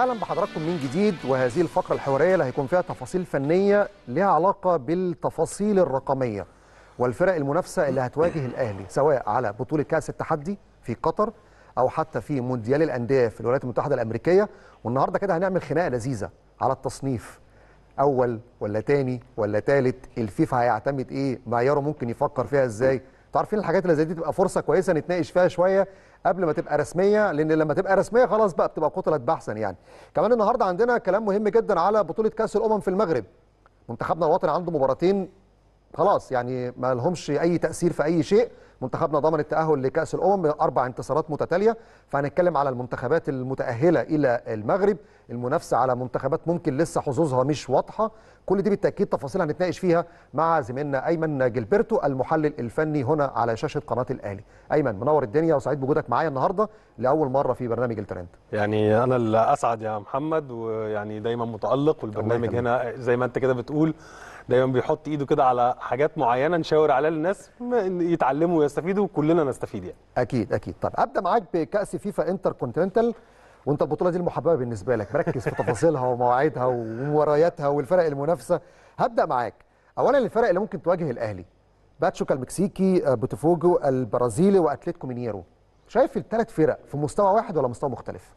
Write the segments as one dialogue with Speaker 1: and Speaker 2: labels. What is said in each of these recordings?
Speaker 1: اهلا بحضراتكم من جديد وهذه الفقره الحواريه اللي هيكون فيها تفاصيل فنيه لها علاقه بالتفاصيل الرقميه والفرق المنافسه اللي هتواجه الاهلي سواء على بطوله كاس التحدي في قطر او حتى في مونديال الانديه في الولايات المتحده الامريكيه والنهارده كده هنعمل خناقه لذيذه على التصنيف اول ولا تاني ولا تالت الفيفا هيعتمد ايه معياره ممكن يفكر فيها ازاي تعرفين الحاجات اللي زي دي تبقى فرصه كويسه نتناقش فيها شويه قبل ما تبقى رسميه لان لما تبقى رسميه خلاص بقى بتبقى قتلت بحثا يعني كمان النهارده عندنا كلام مهم جدا على بطوله كاس الامم في المغرب منتخبنا الوطني عنده مباراتين خلاص يعني ما لهمش اي تاثير في اي شيء منتخبنا ضمن التأهل لكأس الأمم أربع انتصارات متتالية فهنتكلم على المنتخبات المتأهلة إلى المغرب المنافسة على منتخبات ممكن لسه حظوظها مش واضحة كل دي بالتأكيد تفاصيل هنتناقش فيها مع زميلنا أيمن جلبرتو المحلل الفني هنا على شاشة قناة الأهلي أيمن منور الدنيا وسعيد بوجودك معايا النهاردة لأول مرة في برنامج الترند
Speaker 2: يعني أنا اللي أسعد يا محمد ويعني دايما متألق والبرنامج هنا زي ما أنت كده بتقول دايما بيحط إيده كده على حاجات معينة نشاور عليها للناس يتعلموا نستفيد كلنا نستفيد يعني
Speaker 1: اكيد اكيد طب ابدا معاك بكاس فيفا انتر كونتيننتال وانت البطوله دي المحببه بالنسبه لك مركز في تفاصيلها ومواعيدها ومبارياتها والفرق المنافسه هبدا معاك اولا الفرق اللي ممكن تواجه الاهلي باتشوكا المكسيكي آه، بوتفوجو البرازيلي واتليتيكو مينيرو شايف الثلاث فرق في مستوى واحد ولا مستوى مختلف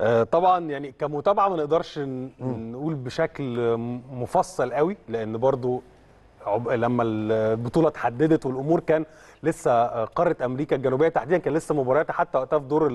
Speaker 2: آه، طبعا يعني كمتابعه ما نقدرش نقول بشكل مفصل قوي لان برضو لما البطوله اتحددت والامور كان لسه آه، قاره امريكا الجنوبيه تحديدا كان لسه مباريات حتى وقتها في دور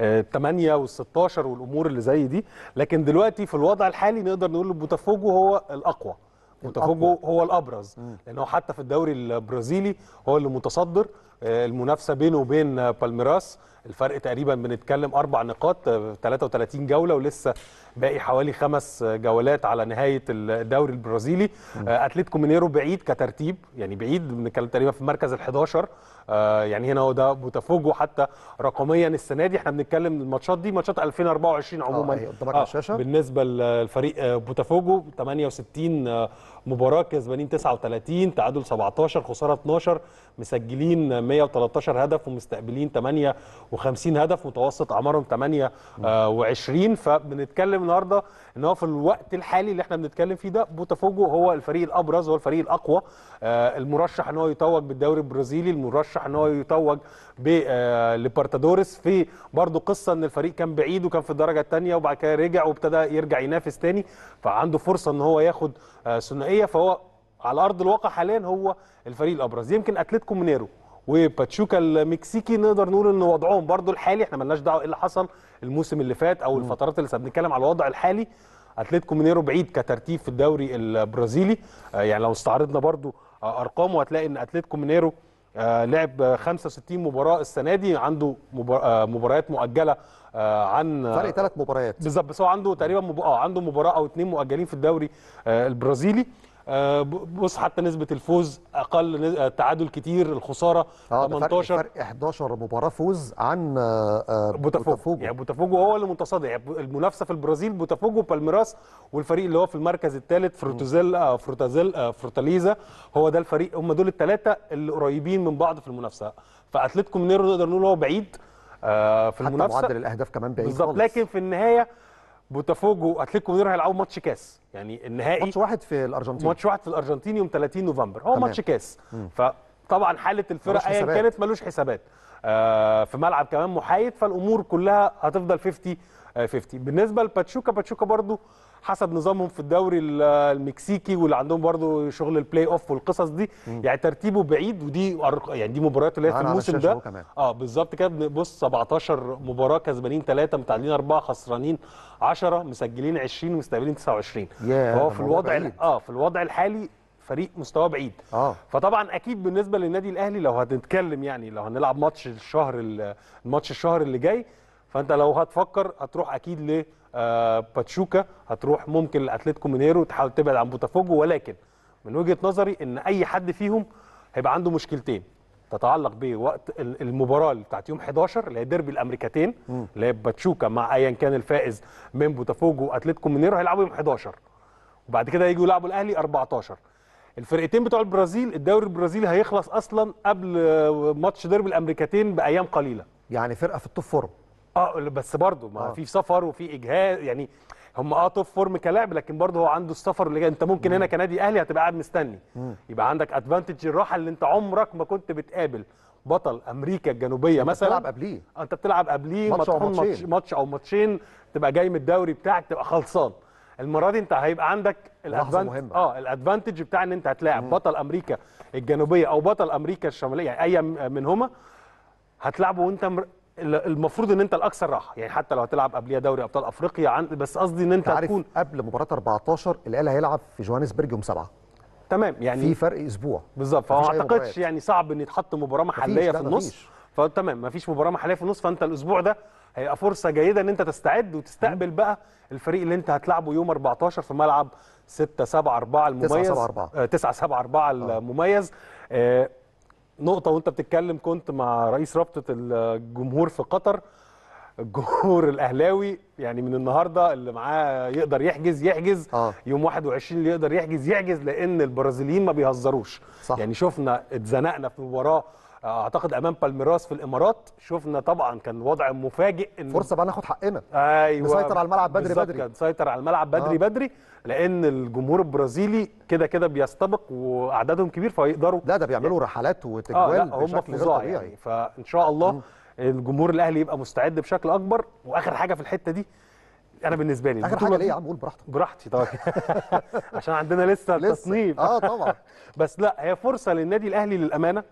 Speaker 2: الثمانية آه، آه، وال16 والامور اللي زي دي لكن دلوقتي في الوضع الحالي نقدر نقول بوتافوجو هو الاقوى بوتافوجو هو الابرز لانه حتى في الدوري البرازيلي هو اللي متصدر المنافسه بينه وبين بالميراس الفرق تقريبا بنتكلم اربع نقاط 33 جوله ولسه باقي حوالي خمس جولات على نهايه الدوري البرازيلي آه، اتلتيكو مينيرو بعيد كترتيب يعني بعيد بنتكلم تقريبا في المركز ال11 آه، يعني هنا هو ده بوتافوجو حتى رقميا السنه دي احنا بنتكلم الماتشات دي ماتشات 2024 عموما قدامك آه، أيوة، على الشاشه بالنسبه للفريق بوتافوجو 68 مباراه كسبانين 39 تعادل 17 خساره 12 مسجلين 113 هدف ومستقبلين 58 هدف متوسط اعمارهم 28 فبنتكلم النهارده ان هو في الوقت الحالي اللي احنا بنتكلم فيه ده بوتافوجو هو الفريق الابرز هو الفريق الاقوى آه، المرشح ان هو يتوج بالدوري البرازيلي المرشح ان هو يتوج بليبرتادوريس آه، في برضه قصه ان الفريق كان بعيد وكان في الدرجه الثانيه وبعد كده رجع وابتدى يرجع ينافس ثاني فعنده فرصه ان هو ياخد آه، ثنائيه فهو على ارض الواقع حاليا هو الفريق الابرز يمكن اتلتيكو مينيرو وباتشوكا المكسيكي نقدر نقول ان وضعهم برضو الحالي احنا ملناش دعوه ايه اللي حصل الموسم اللي فات او الفترات اللي بنتكلم على الوضع الحالي اتلتيكو مينيرو بعيد كترتيب في الدوري البرازيلي آه، يعني لو استعرضنا برضو آه، ارقامه هتلاقي ان اتلتيكو مينيرو آه، لعب 65 مباراه السنه دي عنده مباريات مؤجله عن فرق ثلاث مباريات بالظبط هو عنده تقريبا مب... عنده مباراه او اثنين مؤجلين في الدوري البرازيلي آه، بص حتى نسبه الفوز اقل آه، تعادل كتير الخساره آه 18 فرق
Speaker 1: 11 مباراه فوز عن آه، بوتافوجو بوتافوجو
Speaker 2: يعني بوتافوجو هو اللي متصدر يعني المنافسه في البرازيل بوتافوجو بالميراس والفريق اللي هو في المركز الثالث فروتوزيل فروتازيل فروتاليزا هو ده الفريق هم دول الثلاثه اللي قريبين من بعض في المنافسه فاتلتيكو مينيرو نقدر نقول هو بعيد في المنافسه حتى معدل الاهداف كمان بعيد بالظبط لكن في النهايه بوتافوجو واتلتيكو ميونخ هيلعبوا ماتش كاس يعني النهائي ماتش واحد في الارجنتين ماتش واحد في الارجنتين يوم 30 نوفمبر هو ماتش كاس مم. فطبعا حاله الفرق ايا كانت ملوش حسابات آه في ملعب كمان محايد فالامور كلها هتفضل 50 50 آه، بالنسبه لباتشوكا باتشوكا برضو حسب نظامهم في الدوري المكسيكي واللي عندهم برضه شغل البلاي اوف والقصص دي مم. يعني ترتيبه بعيد ودي يعني دي مباريات اللي هي في الموسم ده اه بالظبط كده بنبص 17 مباراه كسبانين 3 متعادلين 4 خسرانين 10 مسجلين 20 مستقبلين 29 فهو في الوضع اه في الوضع الحالي فريق مستواه بعيد آه. فطبعا اكيد بالنسبه للنادي الاهلي لو هتتكلم يعني لو هنلعب ماتش الشهر الماتش الشهر اللي جاي فانت لو هتفكر هتروح اكيد ل آه، باتشوكا هتروح ممكن لاتلتيكو مينيرو تحاول تبعد عن بوتافوجو ولكن من وجهه نظري ان اي حد فيهم هيبقى عنده مشكلتين تتعلق بوقت المباراه بتاعت يوم 11 اللي هي ديربي الامريكتين اللي هي باتشوكا مع ايا كان الفائز من بوتافوجو واتلتيكو مينيرو هيلعبوا يوم 11 وبعد كده هيجوا يلعبوا الاهلي 14 الفرقتين بتوع البرازيل الدوري البرازيلي هيخلص اصلا قبل آه، ماتش ديربي الامريكتين بايام قليله يعني فرقه في التوب فورم اه بس برضه ما آه. في سفر وفي اجهاد يعني هم اه توب فورم كلاعب لكن برضه هو عنده السفر اللي انت ممكن مم. هنا كنادي اهلي هتبقى قاعد مستني مم. يبقى عندك ادفانتج الراحه اللي انت عمرك ما كنت بتقابل بطل امريكا الجنوبيه مثلا بتلعب قبليه آه، انت بتلعب قبليه ماتش او ماتشين ماتش او ماتشين تبقى جاي من الدوري بتاعك تبقى خلصان المره دي انت هيبقى عندك الادفانتج اه الادفانتج بتاع ان انت هتلاعب مم. بطل امريكا الجنوبيه او بطل امريكا الشماليه يعني اي منهما هتلعبه وانت المفروض ان انت الاكثر راحه يعني حتى لو هتلعب قبليها دوري ابطال افريقيا عن بس قصدي ان انت تكون
Speaker 1: قبل مباراه 14 الاهلي هيلعب في جوهانسبرج يوم 7 تمام يعني في فرق اسبوع بالظبط فما اعتقدش
Speaker 2: يعني صعب ان يتحط مباراه محليه في النص مفيش. فتمام مفيش مباراه محليه في النص فانت الاسبوع ده هيبقى فرصه جيده ان انت تستعد وتستقبل بقى الفريق اللي انت هتلعبه يوم 14 في ملعب 6 7 4 المميز 9 7 4 المميز آه نقطه وانت بتتكلم كنت مع رئيس رابطه الجمهور في قطر الجمهور الاهلاوي يعني من النهارده اللي معاه يقدر يحجز يحجز آه. يوم 21 اللي يقدر يحجز يحجز لان البرازيليين ما بيهزروش صح. يعني شفنا اتزنقنا في مباراه اعتقد امام بالميراس في الامارات شفنا طبعا كان وضع مفاجئ ان فرصه
Speaker 1: بقى ناخد حقنا
Speaker 2: ايوه نسيطر على الملعب بدري بدري كان سيطر على الملعب بدري آه. بدري لان الجمهور البرازيلي كده كده بيستبق واعدادهم كبير فيقدروا لا ده بيعملوا رحلات وتجوال آه هم طبيعي يعني فان شاء الله م. الجمهور الاهلي يبقى مستعد بشكل اكبر واخر حاجه في الحته دي انا بالنسبه لي اخر حاجه ليه يا عم قول براحتك براحتي طيب عشان عندنا لسه, لسه. التصنيف اه طبعا بس لا هي فرصه للنادي الاهلي للامانه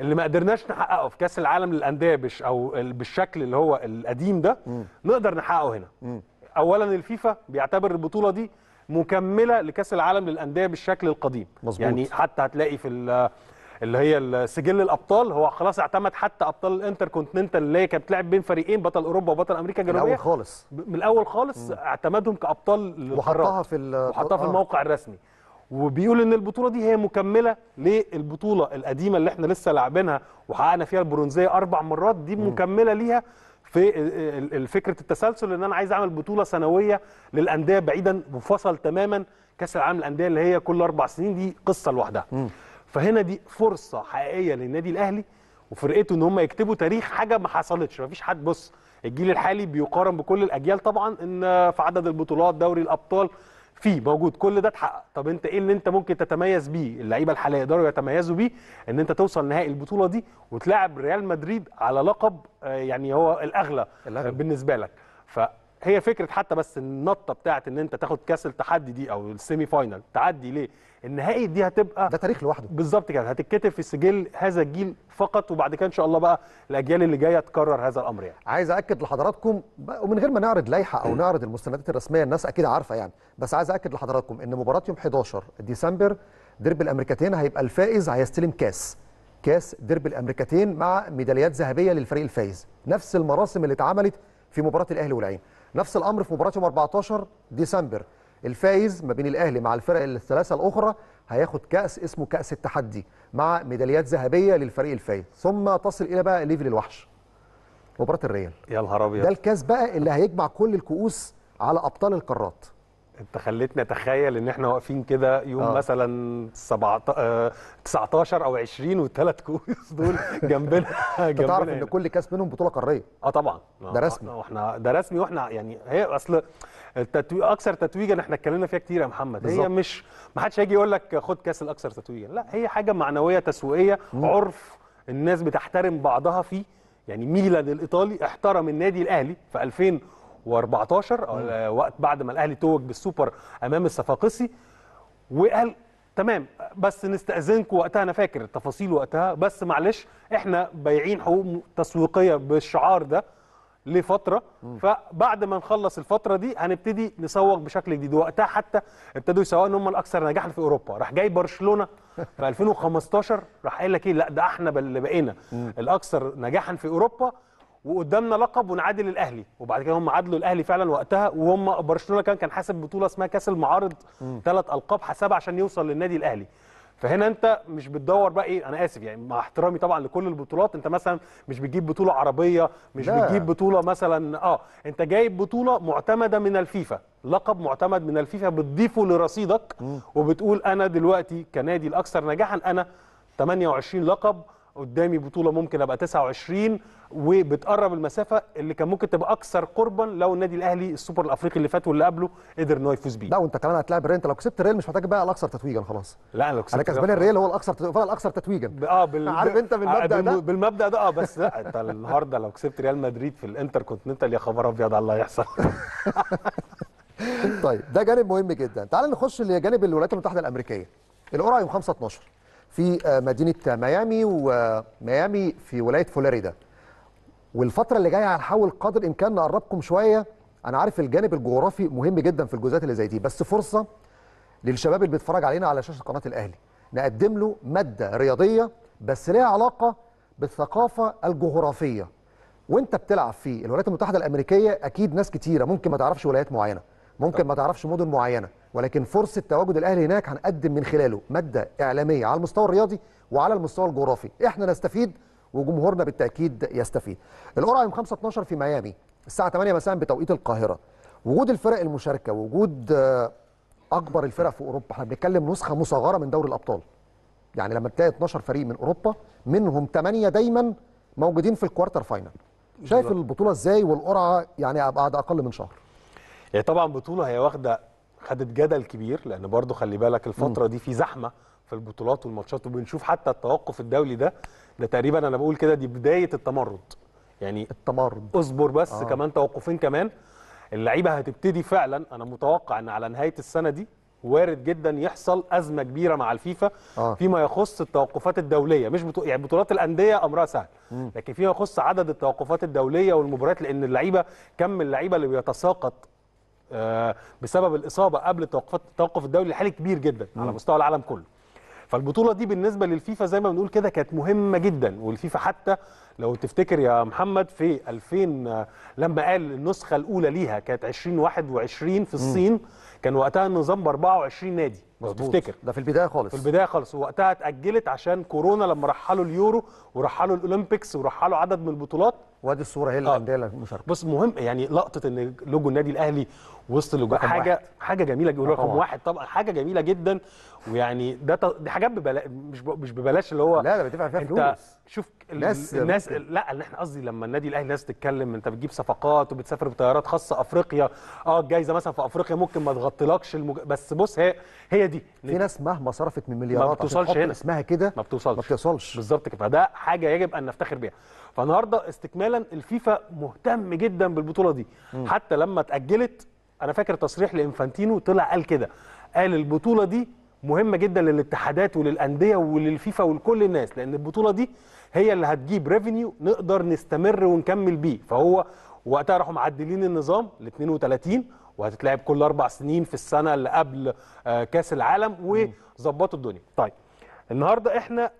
Speaker 2: اللي ما قدرناش نحققه في كاس العالم للانديه بش او بالشكل اللي هو القديم ده م. نقدر نحققه هنا م. اولا الفيفا بيعتبر البطوله دي مكمله لكاس العالم للانديه بالشكل القديم مزبوط. يعني حتى هتلاقي في اللي هي سجل الابطال هو خلاص اعتمد حتى ابطال الانتر كونتيننتال اللي هي كانت بتلعب بين فريقين بطل اوروبا وبطل امريكا الجنوبيه من الاول خالص من الاول خالص اعتمدهم اعتمادهم كابطال وحطها
Speaker 1: في وحطها في الموقع
Speaker 2: الرسمي وبيقول ان البطوله دي هي مكمله للبطوله القديمه اللي احنا لسه لاعبينها وحققنا فيها البرونزيه اربع مرات دي مكمله ليها في فكره التسلسل ان انا عايز اعمل بطوله سنويه للانديه بعيدا وفصل تماما كاس العالم للانديه اللي هي كل اربع سنين دي قصه لوحدها فهنا دي فرصه حقيقيه للنادي الاهلي وفرقته ان هم يكتبوا تاريخ حاجه ما حصلتش ما فيش حد بص الجيل الحالي بيقارن بكل الاجيال طبعا ان في عدد البطولات دوري الابطال في موجود كل ده اتحقق طب انت ايه اللي انت ممكن تتميز بيه اللعيبه الحاليه يقدروا يتميزوا بيه ان انت توصل نهائي البطوله دي وتلاعب ريال مدريد على لقب آه، يعني هو الاغلى, الأغلى. بالنسبه لك هي فكره حتى بس النطه بتاعت ان انت تاخد كاس التحدي دي او السيمي فاينل تعدي ليه النهائي دي هتبقى ده تاريخ لوحده بالظبط كده هتتكتب في سجل
Speaker 1: هذا الجيل فقط وبعد كده ان شاء الله بقى الاجيال اللي جايه تكرر هذا الامر يعني عايز اكد لحضراتكم ومن غير ما نعرض لائحه او نعرض المستندات الرسميه الناس اكيد عارفه يعني بس عايز اكد لحضراتكم ان مباراه يوم 11 ديسمبر ديربي الامريكتين هيبقى الفائز هيستلم كاس كاس ديربي الامريكتين مع ميداليات ذهبيه للفريق الفايز نفس المراسم اللي اتعملت في مباراه الاهلي والعين نفس الامر في مباراه يوم 14 ديسمبر الفايز ما بين الاهلي مع الفرق الثلاثه الاخرى هياخد كاس اسمه كاس التحدي مع ميداليات ذهبيه للفريق الفايز ثم تصل الى بقى ليفل الوحش مباراه الريال يا نهار ابيض ده الكاس بقى اللي هيجمع كل الكؤوس على ابطال القارات
Speaker 2: انت خليتني اتخيل ان احنا واقفين كده يوم أوه. مثلا 17 19 آه، او 20 والثلاث
Speaker 1: كؤوس دول جنبنا انت تعرف يعني. ان كل كاس منهم بطوله قاريه
Speaker 2: اه طبعا ده آه، آه، رسمي واحنا ده رسمي واحنا يعني هي اصل التتويج اكثر تتويجا احنا اتكلمنا فيها كتير يا محمد بالزبط. هي مش ما حدش هيجي يقول لك خد كاس الاكثر تتويجا لا هي حاجه معنويه تسويقيه مم. عرف الناس بتحترم بعضها فيه يعني ميلان الايطالي احترم النادي الاهلي في 2000 و14 آه، وقت بعد ما الاهلي توج بالسوبر امام الصفاقسي وقال تمام بس نستأذنكم وقتها انا فاكر التفاصيل وقتها بس معلش احنا بايعين حقوق تسويقيه بالشعار ده لفتره فبعد ما نخلص الفتره دي هنبتدي نسوق بشكل جديد وقتها حتى ابتدوا يسوقوا ان هم الاكثر نجاحا في اوروبا راح جاي برشلونه في 2015 راح قال لك ايه لا ده احنا اللي بقينا الاكثر نجاحا في اوروبا وقدامنا لقب ونعادل الاهلي وبعد كده هم عادلوا الاهلي فعلا وقتها وهم برشلونه كان كان حاسب بطوله اسمها كاس المعارض ثلاث القاب حسابها عشان يوصل للنادي الاهلي فهنا انت مش بتدور بقى ايه انا اسف يعني مع احترامي طبعا لكل البطولات انت مثلا مش بتجيب بطوله عربيه مش لا. بتجيب بطوله مثلا اه انت جايب بطوله معتمده من الفيفا لقب معتمد من الفيفا بتضيفه لرصيدك م. وبتقول انا دلوقتي كنادي الاكثر نجاحا انا 28 لقب قدامي بطوله ممكن ابقى 29 وبتقرب المسافه اللي كان ممكن تبقى
Speaker 1: اكثر قربا لو النادي الاهلي السوبر الافريقي اللي فات واللي قبله قدر انه يفوز بيه لا وانت كمان هتلاعب الريال انت لو كسبت الريال مش محتاج بقى الاكثر تتويجا خلاص
Speaker 2: لا انا لو كسبت انا كسبان الريال
Speaker 1: هو الاكثر تتويجا الاكثر تتويجا
Speaker 2: اه بال... عارف انت آه، بالمبدا ده بالمبدا ده اه بس لا انت النهارده لو كسبت ريال مدريد في الانتر كونتيننتال
Speaker 1: يا خبر ابيض على اللي هيحصل طيب ده جانب مهم جدا تعال نخش لجانب الولايات المتحده الامريكيه القرعه يوم 5 12 في آه، مدينه ميامي وميامي في ولايه فلوريدا والفتره اللي جايه هنحاول قدر الامكان نقربكم شويه انا عارف الجانب الجغرافي مهم جدا في الجزئيات اللي زي دي بس فرصه للشباب اللي بيتفرج علينا على شاشه قناه الاهلي نقدم له ماده رياضيه بس ليها علاقه بالثقافه الجغرافيه وانت بتلعب في الولايات المتحده الامريكيه اكيد ناس كتيره ممكن ما تعرفش ولايات معينه ممكن ما تعرفش مدن معينه ولكن فرصه تواجد الاهلي هناك هنقدم من خلاله ماده اعلاميه على المستوى الرياضي وعلى المستوى الجغرافي احنا نستفيد وجمهورنا بالتاكيد يستفيد القرعه يوم 5 12 في ميامي الساعه 8 مساء بتوقيت القاهره وجود الفرق المشاركه وجود اكبر الفرق في اوروبا احنا بنتكلم نسخه مصغره من دوري الابطال يعني لما تلاقي 12 فريق من اوروبا منهم 8 دايما موجودين في الكوارتر فاينل شايف البطوله ازاي والقرعه يعني بعد اقل من شهر
Speaker 2: هي يعني طبعا بطوله هي واخده خدت جدل كبير لان برضه خلي بالك الفتره دي في زحمه في البطولات والماتشات وبنشوف حتى التوقف الدولي ده ده تقريبا انا بقول كده دي بدايه التمرد يعني التمرد اصبر بس آه. كمان توقفين كمان اللعيبه هتبتدي فعلا انا متوقع ان على نهايه السنه دي وارد جدا يحصل ازمه كبيره مع الفيفا آه. فيما يخص التوقفات الدوليه مش بطو... يعني بطولات الانديه امرها سهل مم. لكن فيما يخص عدد التوقفات الدوليه والمباريات لان اللعيبه كم اللعيبه اللي بيتساقط آه، بسبب الاصابه قبل توقفات التوقف الدولي الحالي كبير جدا على مستوى العالم كله فالبطوله دي بالنسبه للفيفا زي ما بنقول كده كانت مهمه جدا والفيفا حتى لو تفتكر يا محمد في 2000 آه، لما قال النسخه الاولى ليها كانت 2021 في الصين م. كان وقتها النظام ب 24 نادي لو تفتكر ده في البدايه خالص في البدايه خالص ووقتها اتاجلت عشان كورونا لما رحلوا اليورو ورحلوا الاولمبيكس ورحلوا عدد من البطولات وادي الصوره هي الانديه آه. المشاركه بص مهم يعني لقطه ان لوجو النادي الاهلي وسط اللي حاجه واحد. حاجه جميله جدا رقم واحد طبعا حاجه جميله جدا ويعني ده ت... دي حاجات ببلا... مش ب... مش ببلاش اللي هو لا لا بتدفع فيها فلوس شوف
Speaker 1: الناس الناس
Speaker 2: لا اللي احنا قصدي لما النادي الاهلي الناس تتكلم انت بتجيب صفقات وبتسافر بطيارات خاصه افريقيا اه الجايزه مثلا في افريقيا ممكن ما تغطيلكش المج... بس بص هي هي دي في ناس
Speaker 1: مهما صرفت من مليارات ما بتوصلش هنا اسمها كده ما بتوصلش ما بتوصلش بالظبط
Speaker 2: كده فده حاجه يجب ان نفتخر بيها فالنهارده استكمالا الفيفا مهتم جدا بالبطوله دي م. حتى لما اتاجلت انا فاكر تصريح لانفانتينو طلع قال كده قال البطوله دي مهمه جدا للاتحادات وللانديه وللفيفا ولكل الناس لان البطوله دي هي اللي هتجيب ريفينيو نقدر نستمر ونكمل بيه فهو وقتها راحوا معدلين النظام ل 32 وهتتلعب كل اربع سنين في السنه اللي قبل آه، كاس العالم وظبطوا الدنيا طيب النهارده احنا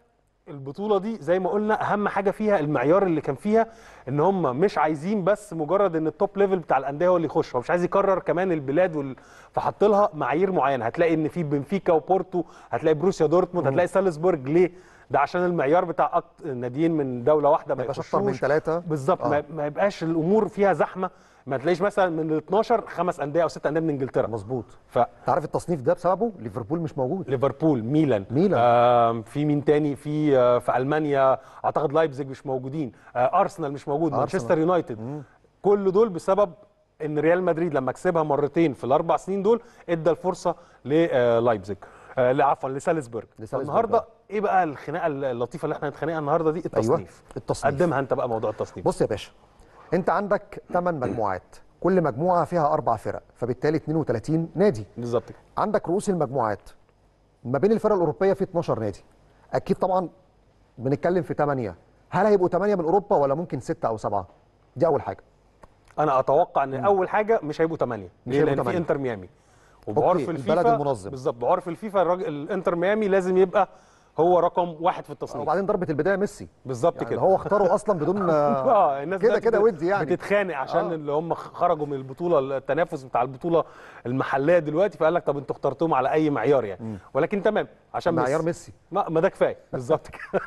Speaker 2: البطوله دي زي ما قلنا اهم حاجه فيها المعيار اللي كان فيها ان هم مش عايزين بس مجرد ان التوب ليفل بتاع الانديه هو اللي يخش هو مش عايز يكرر كمان البلاد وال... فحط لها معايير معينه هتلاقي ان في بنفيكا وبورتو هتلاقي بروسيا دورتموند هتلاقي سالزبورج ليه ده عشان المعيار بتاع اكتر ناديين من دوله واحده ما يبقاش اكتر من ثلاثه بالظبط آه. ما يبقاش الامور فيها زحمه ما تلاقيش مثلا من ال 12 خمس انديه او ست انديه من انجلترا مظبوط ف عارف التصنيف ده بسببه ليفربول مش موجود ليفربول ميلان ميلان آه في مين تاني في آه في المانيا اعتقد لايبزيج مش موجودين آه ارسنال مش موجود مانشستر يونايتد كل دول بسبب ان ريال مدريد لما كسبها مرتين في الاربع سنين دول ادى الفرصه للايبزيج آه, آه، عفوا لسالزبرج آه. النهارده ايه بقى الخناقه اللطيفه اللي احنا هنتخانقها
Speaker 1: النهارده دي التصنيف أيوة. التصنيف قدمها انت بقى موضوع التصنيف بص يا باشا انت عندك 8 مجموعات كل مجموعه فيها اربع فرق فبالتالي 32 نادي بالظبط عندك رؤوس المجموعات ما بين الفرق الاوروبيه في 12 نادي اكيد طبعا بنتكلم في 8 هل هيبقوا 8 من اوروبا ولا ممكن 6 او 7 دي اول حاجه
Speaker 2: انا اتوقع ان اول حاجه مش هيبقوا 8 مش هيبقوا 8 في انتر ميامي
Speaker 1: وبعرف الفيفا بالظبط
Speaker 2: بعرف الفيفا الراجل الانتر ميامي لازم يبقى هو رقم واحد في التصنيف وبعدين ضربه البدايه
Speaker 1: ميسي بالظبط يعني كده هو اختاره اصلا بدون آه،, اه الناس كده كده ودي يعني بتتخانق عشان آه.
Speaker 2: اللي هم خرجوا من البطوله التنافس بتاع البطوله المحليه دلوقتي فقال لك طب انتوا اخترتوهم على اي معيار يعني مم. ولكن تمام عشان معيار ميسي ما, ما ده كفايه بالظبط كده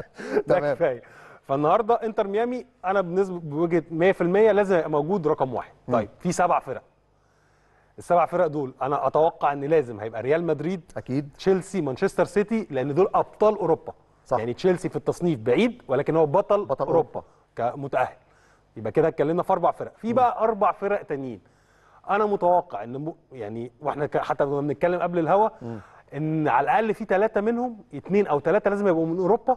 Speaker 2: ده كفايه فالنهارده انتر ميامي انا بنسبه بوجهه 100% لازم يبقى موجود رقم واحد طيب في سبع فرق السبع فرق دول انا اتوقع ان لازم هيبقى ريال مدريد اكيد تشيلسي مانشستر سيتي لان دول ابطال اوروبا صح. يعني تشيلسي في التصنيف بعيد ولكن هو بطل, بطل اوروبا كمتاهل يبقى كده اتكلمنا في اربع فرق في بقى اربع فرق تانيين انا متوقع ان م... يعني واحنا حتى لما بنتكلم قبل الهوا ان على الاقل في ثلاثه منهم اثنين او ثلاثه لازم يبقوا من اوروبا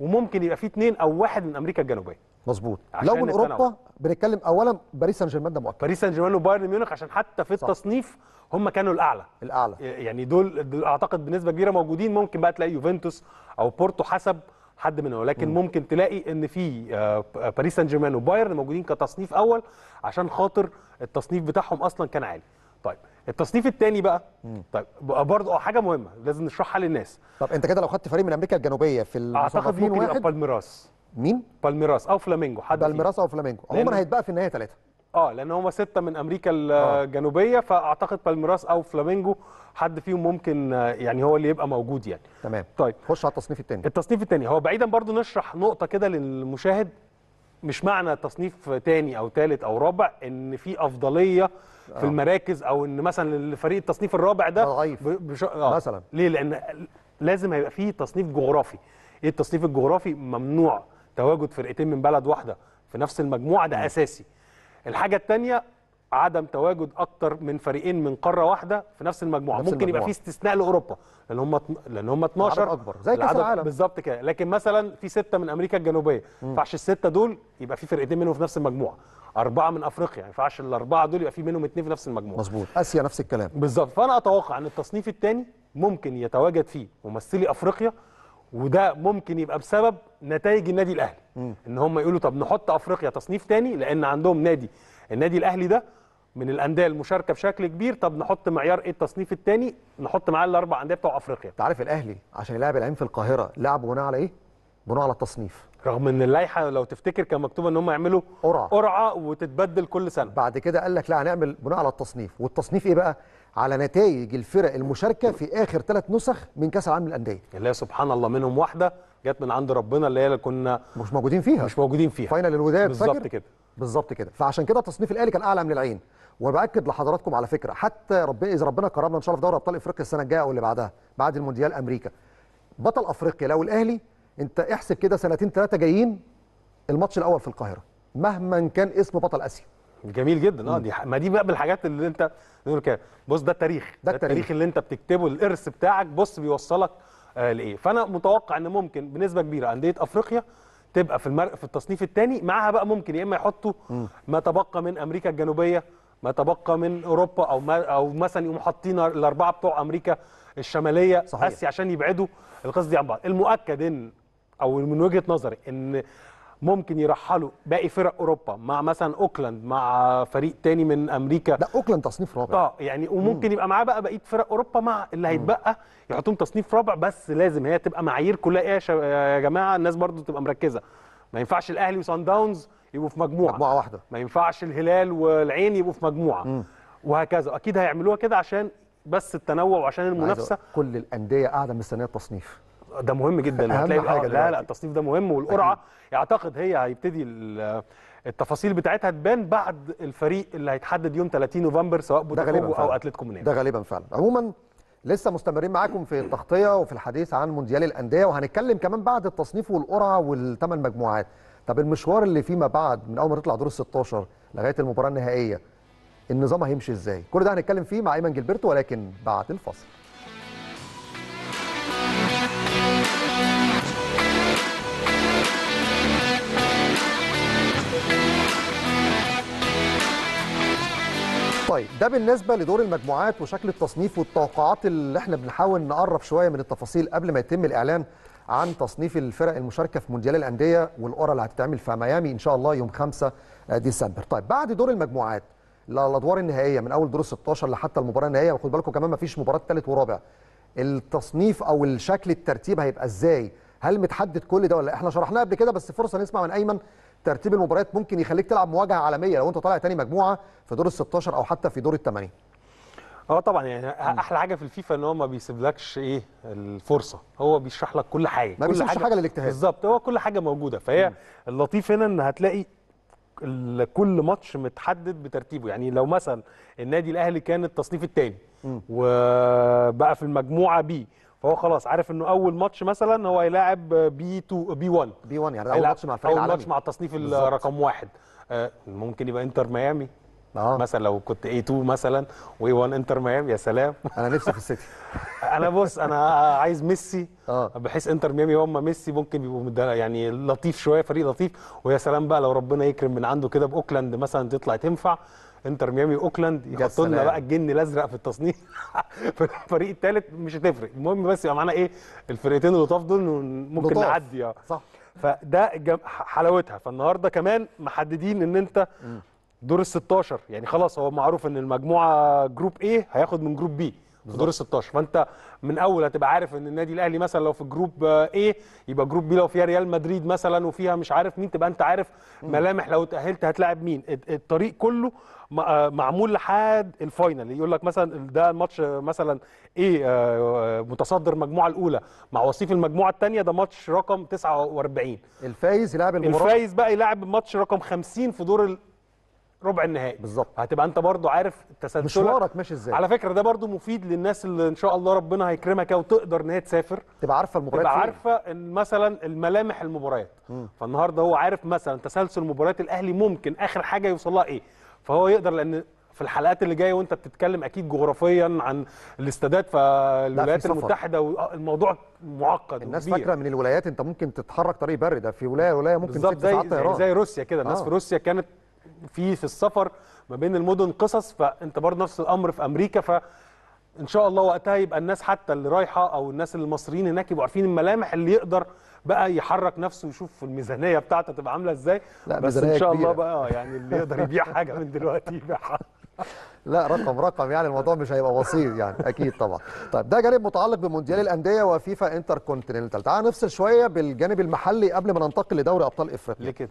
Speaker 2: وممكن يبقى في اثنين او واحد من امريكا الجنوبيه
Speaker 1: مظبوط لو من اوروبا بنتكلم اولا باريس سان جيرمان ده مؤكد باريس
Speaker 2: سان جيرمان وبايرن ميونخ عشان حتى في التصنيف هم كانوا الاعلى الاعلى يعني دول, دول اعتقد بنسبه كبيره موجودين ممكن بقى تلاقي يوفنتوس او بورتو حسب حد منهم لكن م. ممكن تلاقي ان في آه، باريس سان جيرمان وبايرن موجودين كتصنيف اول عشان خاطر التصنيف بتاعهم اصلا كان عالي طيب التصنيف الثاني بقى طيب
Speaker 1: برضه آه، حاجه مهمه لازم نشرحها للناس طب انت كده لو خدت فريق من امريكا الجنوبيه في اعتقد ممكن يبقى بالميراس مين بالميراس او فلامينجو حد بالميراس او فلامينجو عموما هيتبقى في النهايه ثلاثه اه لان
Speaker 2: هم سته من امريكا آه. الجنوبيه فاعتقد بالميراس او فلامينجو حد فيهم ممكن آه، يعني هو اللي يبقى موجود يعني تمام طيب خش على التصنيف الثاني التصنيف الثاني هو بعيدا برضه نشرح نقطه كده للمشاهد مش معنى تصنيف ثاني او ثالث او رابع ان في افضليه في آه. المراكز او ان مثلا الفريق التصنيف الرابع ده آه، ضعيف بش... آه. مثلا ليه لان لازم هيبقى فيه تصنيف جغرافي ايه التصنيف الجغرافي ممنوع تواجد فرقتين من بلد واحده في نفس المجموعه ده اساسي الحاجه الثانيه عدم تواجد اكتر من فريقين من قاره واحده في نفس المجموعه نفس ممكن المجموعة. يبقى في استثناء لاوروبا لان هم لان هم 12 اكبر زي كاس العالم بالظبط كده لكن مثلا في سته من امريكا الجنوبيه ما ينفعش السته دول يبقى في فرقتين منهم في نفس المجموعه أربعة من أفريقيا ما يعني ينفعش الأربعة دول يبقى في منهم اثنين في نفس المجموعة مظبوط
Speaker 1: آسيا نفس الكلام
Speaker 2: بالظبط فأنا أتوقع أن التصنيف الثاني ممكن يتواجد فيه ممثلي أفريقيا وده ممكن يبقى بسبب نتائج النادي الأهلي إن هم يقولوا طب نحط أفريقيا تصنيف ثاني لأن عندهم نادي النادي الأهلي ده من الانديه المشاركه بشكل كبير طب نحط معيار ايه التصنيف الثاني نحط معاه الاربع انديه بتوع افريقيا انت عارف الاهلي
Speaker 1: عشان يلعب العين في القاهره لعب بناء على ايه بناء على التصنيف رغم ان اللائحه لو تفتكر كان مكتوب ان هم يعملوا قرعه قرعه وتتبدل كل سنه بعد كده قال لك لا هنعمل بناء على التصنيف والتصنيف ايه بقى على نتائج الفرق المشاركه في اخر ثلاث نسخ من كاس العالم للانديه
Speaker 2: اللي هي سبحان الله منهم واحده جت من عند ربنا
Speaker 1: اللي هي اللي كنا مش موجودين فيها مش موجودين فيها فاينل الوداد بالظبط كده بالظبط كده فعشان كده تصنيف الاهلي كان اعلى من العين وباكد لحضراتكم على فكره حتى ربنا اذا ربنا كرمنا ان شاء الله في دوري ابطال افريقيا السنه الجايه او اللي بعدها بعد المونديال امريكا بطل افريقيا لو الاهلي انت احسب كده سنتين ثلاثه جايين الماتش الاول في القاهره مهما كان اسم بطل اسيا
Speaker 2: جميل جدا اه دي ما دي بقى بالحاجات اللي انت بيقول كده بص ده التاريخ ده التاريخ, التاريخ اللي انت بتكتبه الارث بتاعك بص بيوصلك آه لايه فانا متوقع ان ممكن بنسبه كبيره انديه افريقيا تبقى في المر... في التصنيف الثاني معاها بقى ممكن يا اما يحطوا ما تبقى من امريكا الجنوبيه ما تبقى من اوروبا او ما او مثلا يقوموا حاطين الاربعه بتوع امريكا الشماليه صحيح. اسيا عشان يبعدوا القصص دي عن بعض المؤكد ان او من وجهه نظري ان ممكن يرحلوا باقي فرق اوروبا مع مثلا اوكلاند مع فريق تاني من امريكا لا اوكلاند تصنيف رابع اه يعني وممكن يبقى معاه بقى بقيه فرق اوروبا مع اللي هيتبقى يحطهم تصنيف رابع بس لازم هي تبقى معايير كلها ايه يا جماعه الناس برضو تبقى مركزه ما ينفعش الاهلي وسان داونز يبقوا في مجموعه مجموعه واحده ما ينفعش الهلال والعين يبقوا في مجموعه مم. وهكذا اكيد هيعملوها كده عشان بس التنوع وعشان المنافسه
Speaker 1: كل الانديه قاعده مستنيه التصنيف ده مهم جدا هتلاقي حاجة لا لا
Speaker 2: التصنيف ده مهم والقرعه اعتقد هي هيبتدي التفاصيل بتاعتها تبان بعد الفريق اللي هيتحدد يوم 30 نوفمبر سواء بوتاكوبو او اتلتيكو
Speaker 1: ميناو ده غالبا فعلا عموما لسه مستمرين معاكم في التغطيه وفي الحديث عن مونديال الانديه وهنتكلم كمان بعد التصنيف والقرعه والثمان مجموعات طب المشوار اللي فيما بعد من اول ما تطلع دور ال 16 لغايه المباراه النهائيه النظام هيمشي ازاي كل ده هنتكلم فيه مع ايمن جلبرتو ولكن بعد الفاصل طيب ده بالنسبه لدور المجموعات وشكل التصنيف والتوقعات اللي احنا بنحاول نقرب شويه من التفاصيل قبل ما يتم الاعلان عن تصنيف الفرق المشاركه في مونديال الانديه والقرى اللي هتتعمل في ميامي ان شاء الله يوم 5 ديسمبر طيب بعد دور المجموعات للادوار النهائيه من اول دور 16 لحتى المباراه النهائيه وخد بالكم كمان ما فيش مباراه ثالث ورابع التصنيف او الشكل الترتيب هيبقى ازاي هل متحدد كل ده ولا احنا شرحناه قبل كده بس فرصه نسمع من ايمن ترتيب المباريات ممكن يخليك تلعب مواجهه عالميه لو انت طالع تاني مجموعه في دور ال 16 او حتى في دور الثمانيه
Speaker 2: اه طبعا يعني احلى حاجه في الفيفا ان هو ما بيسيبلكش ايه الفرصه هو بيشرح لك كل حاجه ما كل حاجه, حاجه للاجتهاد بالظبط هو كل حاجه موجوده فهي م. اللطيف هنا ان هتلاقي كل ماتش متحدد بترتيبه يعني لو مثلا النادي الاهلي كان التصنيف الثاني وبقى في المجموعه بي فهو خلاص عارف انه اول ماتش مثلا هو هيلاعب بي 2 بي 1 بي 1
Speaker 1: يعني اول ماتش مع الفريق العالمي اول ماتش مع التصنيف الرقم
Speaker 2: واحد آه، ممكن يبقى انتر ميامي آه. مثلا لو كنت اي 2 مثلا واي 1 انتر ميامي يا سلام انا نفسي في السيتي انا بص انا عايز ميسي آه. بحيث انتر ميامي هم ميسي ممكن يبقوا يعني لطيف شويه فريق لطيف ويا سلام بقى لو ربنا يكرم من عنده كده باوكلاند مثلا تطلع تنفع انتر ميامي اوكلاند يحطوا لنا بقى الجن الازرق في التصنيف في الفريق الثالث مش هتفرق المهم بس يبقى معانا ايه الفرقتين اللطاف دول ممكن لطاف. نعدي اه صح فده حلاوتها فالنهارده كمان محددين ان انت م. دور ال 16 يعني خلاص هو معروف ان المجموعه جروب ايه هياخد من جروب بي في دور ال 16 فانت من اول هتبقى عارف ان النادي الاهلي مثلا لو في جروب ايه يبقى جروب بي لو فيها ريال مدريد مثلا وفيها مش عارف مين تبقى انت عارف ملامح لو اتاهلت هتلاعب مين الطريق كله آه، معمول لحد الفاينل يقول لك مثلا ده ماتش مثلا ايه متصدر المجموعه الاولى مع وصيف المجموعه الثانيه ده ماتش رقم 49
Speaker 1: الفايز يلعب المباراه الفايز
Speaker 2: بقى يلعب ماتش رقم 50 في دور ربع النهائي بالظبط هتبقى انت برضو عارف تسلسلك مشوارك ماشي ازاي على فكره ده برضو مفيد للناس اللي ان شاء الله ربنا هيكرمها كده وتقدر ان هي تسافر تبقى عارفه المباريات تبقى عارفه ان مثلا الملامح المباريات فالنهارده هو عارف مثلا تسلسل مباريات الاهلي ممكن اخر حاجه يوصل لها ايه فهو يقدر لان في الحلقات اللي جايه وانت بتتكلم اكيد جغرافيا عن الاستادات فالولايات المتحده والموضوع آه، معقد الناس فاكره من
Speaker 1: الولايات انت ممكن تتحرك طريق بري ده في ولايه ولايه ممكن ست زي, زي, زي روسيا كده الناس آه. في روسيا كانت في في السفر
Speaker 2: ما بين المدن قصص فانت برضه نفس الامر في امريكا ف ان شاء الله وقتها يبقى الناس حتى اللي رايحه او الناس المصريين هناك يبقوا عارفين الملامح اللي يقدر بقى يحرك نفسه ويشوف الميزانيه بتاعته تبقى عامله ازاي لا بس ان شاء كبيرة. الله بقى آه، يعني اللي يقدر يبيع حاجه من دلوقتي يبيعها
Speaker 1: لا رقم رقم يعني الموضوع مش هيبقى بسيط يعني اكيد طبعا طيب ده جانب متعلق بمونديال الانديه وفيفا انتر كونتيننتال تعال نفصل شويه بالجانب المحلي قبل ما ننتقل لدوري ابطال افريقيا ليه كده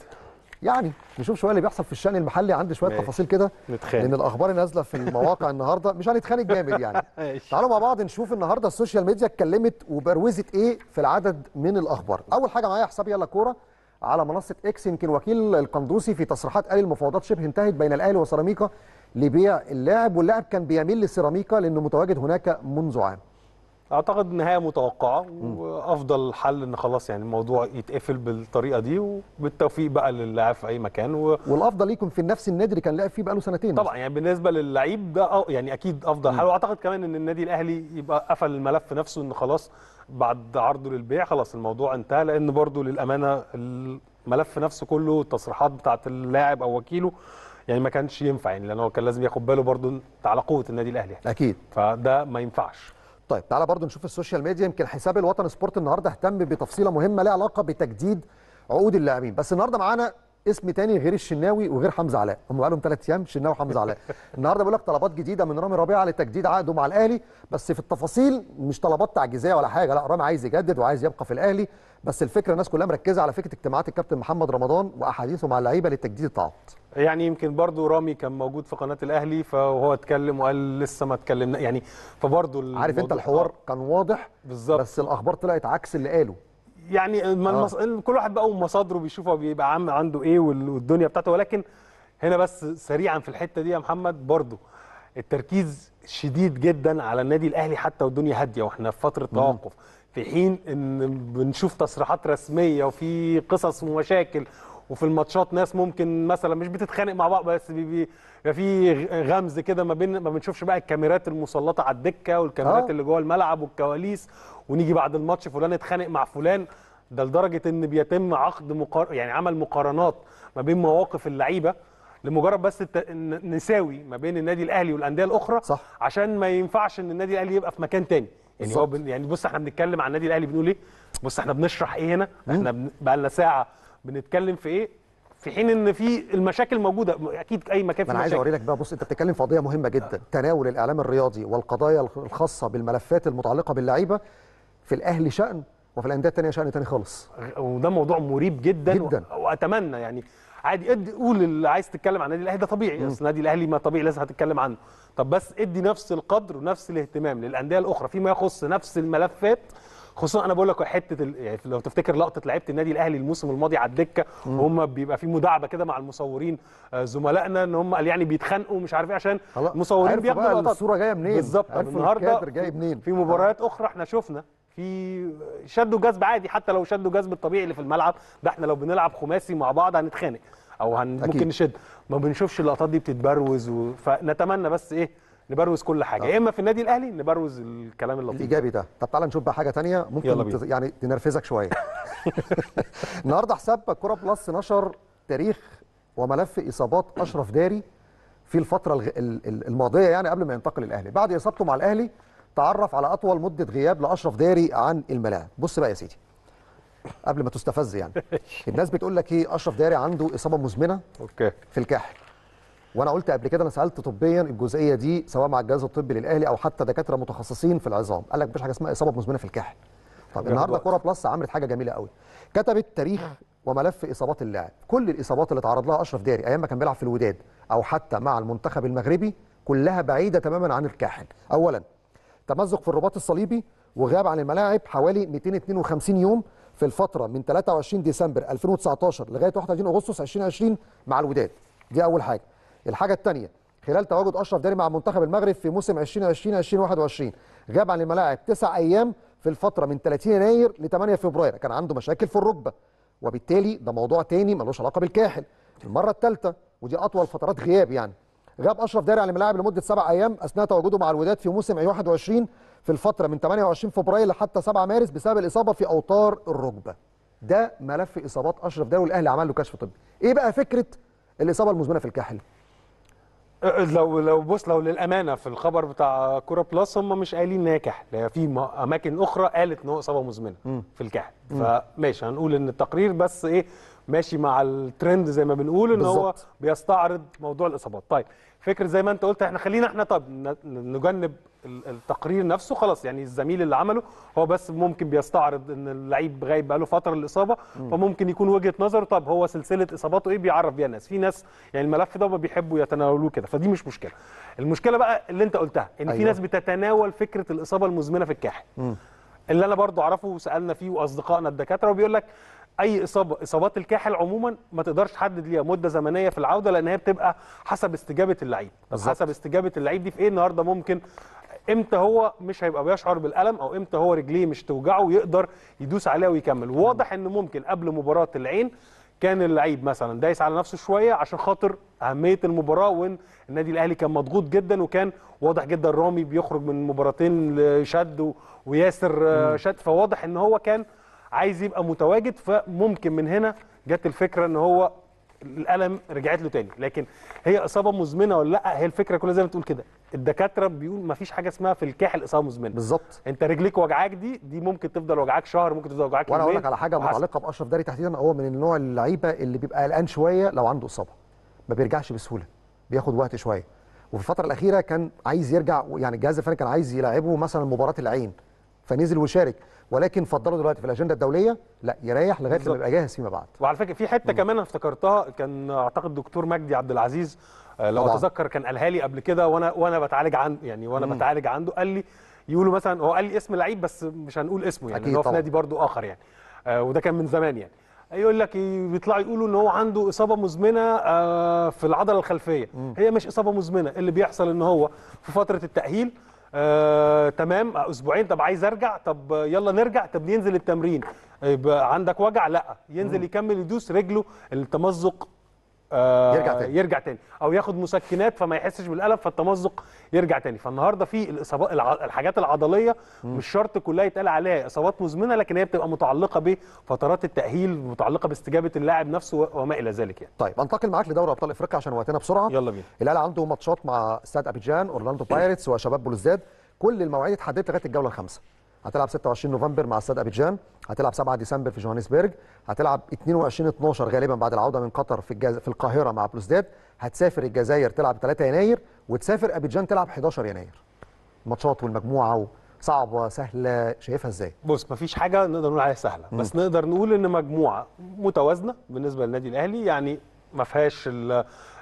Speaker 1: يعني نشوف شويه اللي بيحصل في الشان المحلي عندي شويه تفاصيل كده لان الاخبار نازله في المواقع النهارده مش هنتخانق جامد يعني تعالوا مع بعض نشوف النهارده السوشيال ميديا اتكلمت وبروزت ايه في العدد من الاخبار اول حاجه معايا حساب يلا كوره على منصه اكس يمكن وكيل القندوسي في تصريحات قال المفاوضات شبه انتهت بين الاهلي وسيراميكا لبيع اللاعب واللاعب كان بيميل لسيراميكا لانه متواجد هناك منذ عام
Speaker 2: اعتقد نهايه متوقعه وافضل حل ان خلاص يعني الموضوع يتقفل بالطريقه دي وبالتوفيق بقى للاعب في اي مكان و...
Speaker 1: والافضل يكون في نفس النادي اللي كان لاعب فيه بقاله سنتين طبعا
Speaker 2: يعني بالنسبه للعيب ده أه، يعني اكيد افضل حل واعتقد كمان ان النادي الاهلي يبقى قفل الملف نفسه ان خلاص بعد عرضه للبيع خلاص الموضوع انتهى لان برضه للامانه الملف نفسه كله التصريحات بتاعه اللاعب او وكيله يعني ما كانش ينفع يعني لان هو كان لازم ياخد باله برضه على قوه النادي الاهلي يعني. اكيد فده ما ينفعش
Speaker 1: طيب تعالى برضو نشوف السوشيال ميديا يمكن حساب الوطن سبورت النهارده اهتم بتفصيله مهمه لها علاقه بتجديد عقود اللاعبين بس النهارده معانا اسم تاني غير الشناوي وغير حمزه علاء هم بقالهم ثلاث ايام شناوي وحمزه علاء النهارده بيقول لك طلبات جديده من رامي ربيعه لتجديد عقده مع الاهلي بس في التفاصيل مش طلبات تعجيزيه ولا حاجه لا رامي عايز يجدد وعايز يبقى في الاهلي بس الفكره الناس كلها مركزه على فكره اجتماعات الكابتن محمد رمضان واحاديثه مع اللعيبه لتجديد التعاقد
Speaker 2: يعني يمكن برضو رامي كان موجود في قناه الاهلي فهو اتكلم وقال لسه ما اتكلمنا يعني فبرضه عارف انت الحوار
Speaker 1: كان واضح بالظبط بس الاخبار طلعت عكس اللي قاله
Speaker 2: يعني آه. المص... كل واحد بقى ومصادره بيشوفه بيبقى عام عنده ايه والدنيا بتاعته ولكن هنا بس سريعا في الحته دي يا محمد برضه التركيز شديد جدا على النادي الاهلي حتى والدنيا هاديه واحنا في فتره توقف في حين ان بنشوف تصريحات رسميه وفي قصص ومشاكل وفي الماتشات ناس ممكن مثلا مش بتتخانق مع بعض بس بيبقى في غمز كده ما بين ما بنشوفش بقى الكاميرات المسلطه على الدكه والكاميرات آه. اللي جوه الملعب والكواليس ونيجي بعد الماتش فلان اتخانق مع فلان ده لدرجه ان بيتم عقد مقار... يعني عمل مقارنات ما بين مواقف اللعيبه لمجرد بس الت... نساوي ما بين النادي الاهلي والانديه الاخرى صح. عشان ما ينفعش ان النادي الاهلي يبقى في مكان تاني يعني هو بن... يعني بص احنا بنتكلم عن النادي الاهلي بنقول ايه بص احنا بنشرح ايه هنا احنا بن... بقى لنا ساعه بنتكلم في ايه في حين ان في المشاكل موجوده اكيد اي مكان في انا عايز اوري لك
Speaker 1: بقى بص انت بتتكلم في قضيه مهمه جدا آه. تناول الاعلام الرياضي والقضايا الخاصه بالملفات المتعلقه باللعيبه في الاهلي شان وفي الانديه الثانيه شان ثاني خالص وده موضوع مريب جدا, جدا.
Speaker 2: و... واتمنى يعني عادي ادي قول اللي عايز تتكلم عن النادي الاهلي ده طبيعي اصل النادي الاهلي ما طبيعي لازم هتتكلم عنه طب بس ادي نفس القدر ونفس الاهتمام للانديه الاخرى فيما يخص نفس الملفات خصوصا انا بقول لك حته ال... يعني لو تفتكر لقطه لعيبه النادي الاهلي الموسم الماضي على الدكه وهم بيبقى في مداعبه كده مع المصورين آه، زملائنا ان هم قال يعني بيتخانقوا مش عارف ايه عشان المصورين بياخدوا لقطات الصوره جايه منين بالظبط النهارده جاي منين
Speaker 1: في مباريات
Speaker 2: آه. اخرى احنا شفنا في شد وجذب عادي حتى لو شد وجذب الطبيعي اللي في الملعب ده احنا لو بنلعب خماسي مع بعض هنتخانق او هن ممكن نشد ما بنشوفش اللقطات دي بتتبروز و...
Speaker 1: فنتمنى
Speaker 2: بس ايه نبروز كل حاجه يا اما في النادي الاهلي نبروز الكلام اللطيف
Speaker 1: الايجابي ده طب تعالى نشوف بقى حاجه ثانيه ممكن تز... يعني تنرفزك شويه النهارده حساب كوره بلس نشر تاريخ وملف اصابات اشرف داري في الفتره الغ... الماضيه يعني قبل ما ينتقل الاهلي بعد اصابته مع الاهلي تعرف على اطول مده غياب لاشرف داري عن الملاعب بص بقى يا سيدي قبل ما تستفز يعني الناس بتقول لك ايه اشرف داري عنده اصابه مزمنه اوكي في الكاحل وانا قلت قبل كده انا سالت طبيا الجزئيه دي سواء مع الجهاز الطبي للاهلي او حتى دكاتره متخصصين في العظام قال لك مفيش حاجه اسمها اصابه مزمنه في الكحل طب النهارده كوره بلس عملت حاجه جميله قوي كتبت تاريخ وملف اصابات اللاعب كل الاصابات اللي تعرض لها اشرف داري ايام ما كان بيلعب في الوداد او حتى مع المنتخب المغربي كلها بعيده تماما عن الكاحل اولا تمزق في الرباط الصليبي وغاب عن الملاعب حوالي 252 يوم في الفتره من 23 ديسمبر 2019 لغايه 31 اغسطس 2020 مع الوداد دي اول حاجه الحاجه الثانيه خلال تواجد اشرف داري مع منتخب المغرب في موسم 2020 2021 غاب عن الملاعب تسع ايام في الفتره من 30 يناير ل 8 فبراير كان عنده مشاكل في الركبه وبالتالي ده موضوع تاني ملوش علاقه بالكاحل المره الثالثه ودي اطول فترات غياب يعني غاب اشرف داري عن الملاعب لمده سبع ايام اثناء تواجده مع الوداد في موسم 21 في الفتره من 28 فبراير لحتى 7 مارس بسبب الاصابه في اوتار الركبه ده ملف اصابات اشرف داري والاهلي عمل له كشف طبي ايه بقى فكره الاصابه المزمنه في الكاحل
Speaker 2: لو لو بص لو للامانه في الخبر بتاع كوره بلس هم مش قايلين ان هي كحل في اماكن اخرى قالت ان هو اصابه مزمنه م. في الكحل فماشي هنقول ان التقرير بس ايه ماشي مع الترند زي ما بنقول ان بالزبط. هو بيستعرض موضوع الاصابات طيب فكر زي ما انت قلت احنا خلينا احنا طب نجنب التقرير نفسه خلاص يعني الزميل اللي عمله هو بس ممكن بيستعرض ان اللعيب غايب بقاله فتره الاصابه فممكن يكون وجهه نظره طب هو سلسله اصاباته ايه بيعرف بيها الناس في ناس يعني الملف ده بيحبوا يتناولوه كده فدي مش مشكله المشكله بقى اللي انت قلتها ان أيوة. في ناس بتتناول فكره الاصابه المزمنه في الكاحل اللي انا برضو اعرفه وسالنا فيه واصدقائنا الدكاتره وبيقول لك اي اصابه اصابات الكاحل عموما ما تقدرش تحدد ليها مده زمنيه في العوده لان هي بتبقى حسب استجابه اللعيب حسب استجابه اللعيب دي في ايه النهارده ممكن امتى هو مش هيبقى بيشعر بالالم او امتى هو رجليه مش توجعه ويقدر يدوس عليها ويكمل واضح ان ممكن قبل مباراه العين كان اللعيب مثلا دايس على نفسه شويه عشان خاطر اهميه المباراه وان النادي الاهلي كان مضغوط جدا وكان واضح جدا رامي بيخرج من مباراتين شد وياسر آه، شد فواضح ان هو كان عايز يبقى متواجد فممكن من هنا جت الفكره ان هو الالم رجعت له تاني لكن هي اصابه مزمنه ولا لا هي الفكره كلها زي ما تقول كده الدكاتره بيقول ما فيش حاجه اسمها في الكاحل اصابه مزمنه بالظبط انت رجليك وجعاك دي دي ممكن تفضل وجعاك شهر ممكن تفضل وجعاك وانا اقول لك على حاجه متعلقه
Speaker 1: باشرف داري تحديدا هو من النوع اللعيبه اللي بيبقى قلقان شويه لو عنده اصابه ما بيرجعش بسهوله بياخد وقت شويه وفي الفتره الاخيره كان عايز يرجع يعني الجهاز الفني كان عايز يلعبه مثلا مباراه العين فنزل وشارك ولكن فضلوا دلوقتي في الاجنده الدوليه لا يريح لغايه لما يبقى جاهز فيما بعد
Speaker 2: وعلى فكره في حته مم. كمان افتكرتها كان اعتقد دكتور مجدي عبد العزيز آه، لو طبعا. اتذكر كان قالها لي قبل كده وانا وانا بتعالج عنده يعني وانا مم. بتعالج عنده قال لي يقولوا مثلا هو قال لي اسم لعيب بس مش هنقول اسمه يعني هو في نادي برضو اخر يعني آه وده كان من زمان يعني يقول لك بيطلعوا يقولوا ان هو عنده اصابه مزمنه آه، في العضله الخلفيه هي مش اصابه مزمنه اللي بيحصل ان هو في فتره التاهيل آه، تمام آه، اسبوعين طب عايز ارجع طب يلا نرجع طب ننزل التمرين يبقى عندك وجع لا ينزل يكمل يدوس رجله التمزق آه، يرجع تاني يرجع تاني او ياخد مسكنات فما يحسش بالالم فالتمزق يرجع تاني فالنهارده في الاصابات الحاجات العضليه مش شرط كلها يتقال عليها اصابات مزمنه لكن هي بتبقى متعلقه بفترات التاهيل متعلقه
Speaker 1: باستجابه اللاعب نفسه وما الى ذلك يعني طيب انتقل معاك لدوري ابطال افريقيا عشان وقتنا بسرعه يلا بينا الهلال عنده ماتشات مع استاد ابيجان اورلاندو بايرتس وشباب بلوزداد كل المواعيد اتحددت لغايه الجوله الخامسه هتلعب 26 نوفمبر مع استاد ابيجان هتلعب 7 ديسمبر في جوهانسبرج هتلعب 22 12 غالبا بعد العوده من قطر في الجز... في القاهره مع بلوزداد هتسافر الجزائر تلعب 3 يناير وتسافر ابيجان تلعب 11 يناير الماتشات والمجموعه و... صعبه سهله شايفها ازاي بص مفيش حاجه
Speaker 2: نقدر نقول عليها سهله
Speaker 1: بس نقدر نقول ان مجموعه
Speaker 2: متوازنه بالنسبه للنادي الاهلي يعني ما فيهاش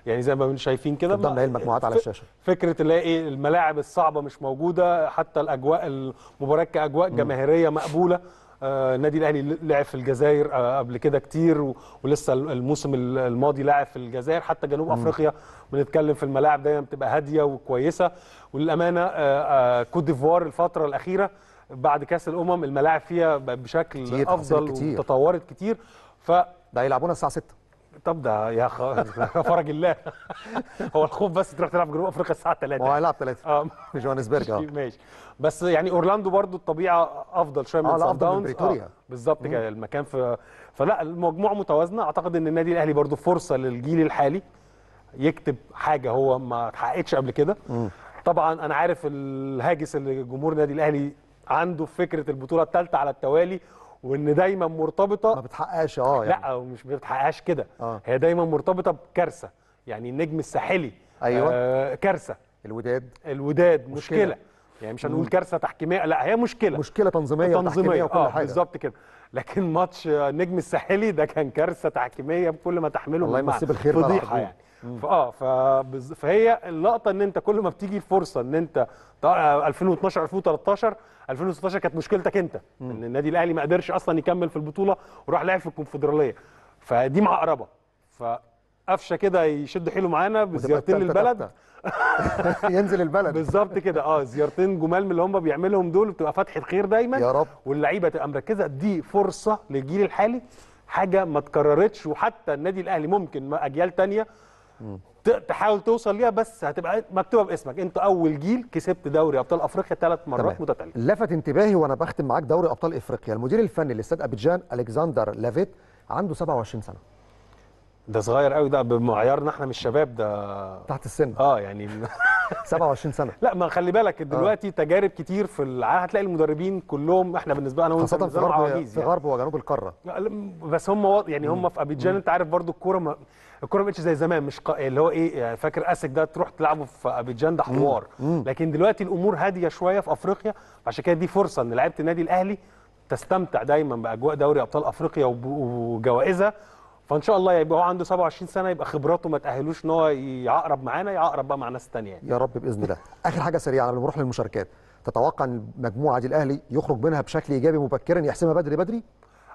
Speaker 2: يعني زي ما شايفين كده قدامنا ايه المجموعات على الشاشه فكره اللي ايه الملاعب الصعبه مش موجوده حتى الاجواء المباريات كاجواء جماهيريه مقبوله النادي آه، الاهلي لعب في الجزائر آه، قبل كده كتير ولسه الموسم الماضي لعب في الجزائر حتى جنوب م. افريقيا بنتكلم في الملاعب دايما بتبقى هاديه وكويسه وللامانه آه، كوت ديفوار الفتره الاخيره بعد كاس الامم الملاعب فيها بشكل كتير افضل كتير. وتطورت كتير ف ده هيلعبونا الساعه 6 طب ده يا فرج الله هو الخوف بس تروح تلعب جنوب افريقيا الساعه 3 هو هيلعب 3 اه جوهانسبرج اه ماشي بس يعني اورلاندو برضو الطبيعه افضل شويه من اه افضل من بريتوريا آه بالظبط كده المكان في فلا المجموعه متوازنه اعتقد ان النادي الاهلي برضو فرصه للجيل الحالي يكتب حاجه هو ما اتحققتش قبل كده طبعا انا عارف الهاجس اللي جمهور النادي الاهلي عنده فكره البطوله الثالثه على التوالي وان دايما مرتبطه ما بتحققش اه يعني. لا مش بتحققش كده آه. هي دايما مرتبطه بكارثه يعني النجم الساحلي ايوه آه كارثه الوداد الوداد مشكله, مشكلة. يعني مش هنقول كارثه تحكيميه لا هي
Speaker 1: مشكله مشكله تنظيميه تنظيميه وكل آه حاجه بالظبط
Speaker 2: كده لكن ماتش النجم الساحلي ده كان كارثه تحكيميه بكل ما تحمله الله يمسيه بالخير فضيحه يعني فاه فهي اللقطه ان انت كل ما بتيجي الفرصه ان انت 2012 2013 2016 كانت مشكلتك انت مم. ان النادي الاهلي ما قدرش اصلا يكمل في البطوله وراح لعب في الكونفدراليه فدي معقربه فقفشه كده يشد حيله معانا بزيارتين للبلد ينزل البلد بالظبط كده اه زيارتين جمال من اللي هم بيعملهم دول بتبقى فتحه خير دايما يا رب واللعيبه تبقى مركزه دي فرصه للجيل الحالي حاجه ما اتكررتش وحتى النادي الاهلي ممكن اجيال ثانيه تحاول توصل ليها بس هتبقى مكتوبه باسمك انت اول جيل كسبت دوري ابطال افريقيا ثلاث مرات متتاليه
Speaker 1: لفت انتباهي وانا بختم معاك دوري ابطال افريقيا المدير الفني لاستاد ابيجان الكسندر لافيت عنده 27 سنه
Speaker 2: ده صغير قوي ده بمعيارنا احنا مش شباب ده تحت السن اه يعني 27 سنه لا ما خلي بالك آه. دلوقتي آه. تجارب كتير في العالم هتلاقي المدربين كلهم احنا بالنسبه لنا خاصه في غرب في يعني.
Speaker 1: غرب وجنوب القاره
Speaker 2: بس هم يعني هم في ابيجان انت عارف برضو الكوره ما الكوره ما بقتش زي زمان مش ق... اللي هو ايه يعني فاكر اسك ده تروح تلعبه في ابيجان ده حوار لكن دلوقتي الامور هاديه شويه في افريقيا عشان كده دي فرصه ان لعيبه النادي الاهلي تستمتع دايما باجواء دوري ابطال افريقيا وجوائزها فان شاء الله يبقى هو عنده 27 سنه يبقى خبراته ما تاهلوش ان هو يعقرب معانا يعقرب بقى مع ناس ثانيه يعني.
Speaker 1: يا رب باذن الله اخر حاجه سريعه قبل ما نروح للمشاركات تتوقع ان المجموعه دي الاهلي يخرج منها بشكل ايجابي مبكرا يحسمها بدري بدري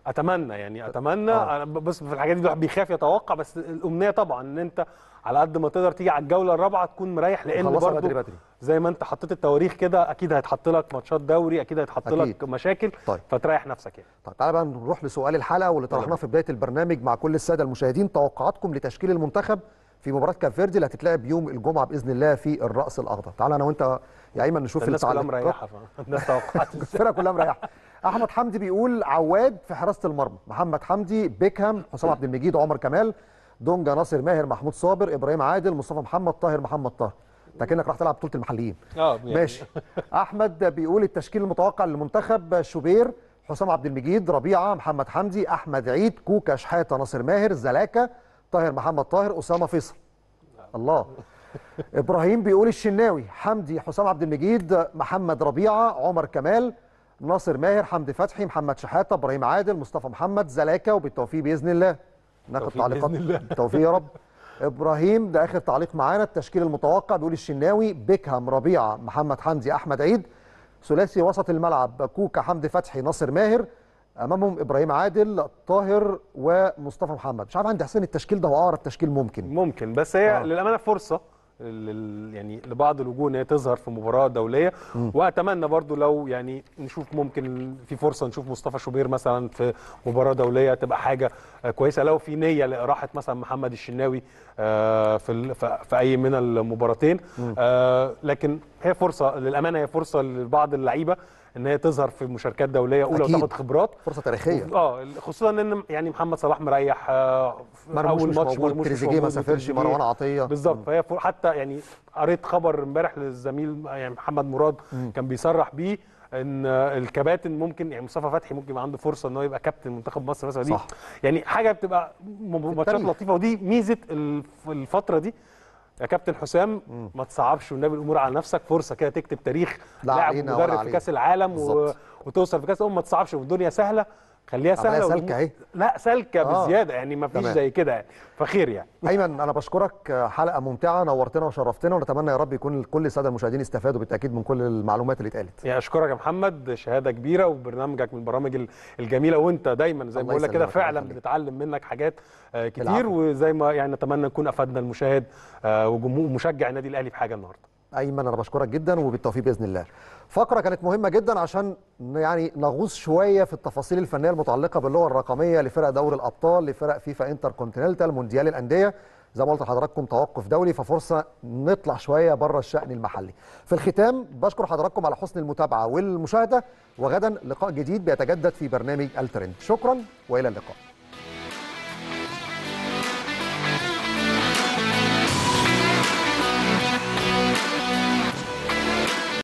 Speaker 2: اتمنى يعني اتمنى آه. انا في الحاجات دي الواحد بيخاف يتوقع بس الامنيه طبعا ان انت على قد ما تقدر تيجي على الجوله الرابعه تكون مريح لان برضو بدري بدري. زي ما انت حطيت التواريخ كده اكيد هيتحط لك ماتشات دوري اكيد هيتحط لك مشاكل طيب. فتريح نفسك يعني طيب
Speaker 1: تعالى بقى نروح لسؤال الحلقه واللي طرحناه في بدايه البرنامج مع كل الساده المشاهدين توقعاتكم لتشكيل المنتخب في مباراه فيردي اللي هتتلعب يوم الجمعه باذن الله في الراس الاخضر تعالى انا وانت يا ايمن نشوف الناس كلها مريحه
Speaker 2: الناس توقعات
Speaker 1: الفرقه كلها مريحه احمد حمدي بيقول عواد في حراسه المرمى محمد حمدي بيكهام حسام عبد المجيد عمر كمال دونجا ناصر ماهر محمود صابر ابراهيم عادل مصطفى محمد طاهر محمد طاهر انت كانك راح تلعب بطوله المحليين اه يعني. ماشي احمد بيقول التشكيل المتوقع للمنتخب شوبير حسام عبد المجيد ربيعه محمد حمدي احمد عيد كوكا شحاته ناصر ماهر زلاكا طاهر محمد طاهر اسامه فيصل الله ابراهيم بيقول الشناوي حمدي حسام عبد المجيد محمد ربيعه عمر كمال ناصر ماهر حمدي فتحي محمد شحاته ابراهيم عادل مصطفى محمد زلاكا وبالتوفيق باذن الله ناخد تعليقات توفيق يا رب ابراهيم ده اخر تعليق معانا التشكيل المتوقع بيقول الشناوي بيكهام ربيعه محمد حمدي احمد عيد ثلاثي وسط الملعب كوكا حمدي فتحي ناصر ماهر امامهم ابراهيم عادل طاهر ومصطفى محمد مش عارف عندي حسين التشكيل ده هو اقرب تشكيل ممكن ممكن بس هي آه.
Speaker 2: للامانه فرصه يعني لبعض الوجوه ان هي تظهر في مباراه دوليه م. واتمنى برضو لو يعني نشوف ممكن في فرصه نشوف مصطفى شوبير مثلا في مباراه دوليه تبقى حاجه آه، كويسه لو في نيه لاراحه مثلا محمد الشناوي آه، في في اي من المباراتين آه، لكن هي فرصه للامانه هي فرصه لبعض اللعيبه ان هي تظهر في مشاركات دوليه اولى وتاخد خبرات فرصه تاريخيه اه خصوصا ان يعني محمد صلاح مريح آه، مرموش اول ماتش مرموش تريزيجيه ما سافرش مروان عطيه بالظبط فهي حتى يعني قريت خبر امبارح للزميل يعني محمد مراد م. كان بيصرح بيه ان الكباتن ممكن يعني مصطفى فتحي ممكن يبقى عنده فرصه ان هو يبقى كابتن منتخب مصر مثلا دي يعني حاجه بتبقى ماتشات لطيفه ودي ميزه الفتره دي يا كابتن حسام ما تصعبش والنبي الامور على نفسك فرصه كده تكتب تاريخ لاعب مدرب في كاس العالم و... وتوصل في كاس الامم ما تصعبش والدنيا سهله خليها سهله سالكه اهي لا سالكه آه. بزياده يعني ما فيش زي كده يعني فخير يعني
Speaker 1: ايمن انا بشكرك حلقه ممتعه نورتنا وشرفتنا ونتمنى يا رب يكون كل الساده المشاهدين استفادوا بالتاكيد من كل المعلومات اللي اتقالت
Speaker 2: يعني اشكرك يا محمد شهاده كبيره وبرنامجك من البرامج الجميله وانت دايما زي ما بقول لك كده فعلا بنتعلم منك حاجات آه، كتير العفو. وزي ما يعني نتمنى نكون افدنا المشاهد آه، وجمهور مشجع النادي الاهلي بحاجه النهارده
Speaker 1: ايمن انا بشكرك جدا وبالتوفيق باذن الله فقرة كانت مهمة جدا عشان يعني نغوص شوية في التفاصيل الفنية المتعلقة باللغة الرقمية لفرق دوري الأبطال لفرق فيفا انتر كونتيننتال مونديال الأندية زي ما قلت لحضراتكم توقف دولي ففرصة نطلع شوية بره الشأن المحلي في الختام بشكر حضراتكم على حسن المتابعة والمشاهدة وغدا لقاء جديد بيتجدد في برنامج الترند شكرا وإلى اللقاء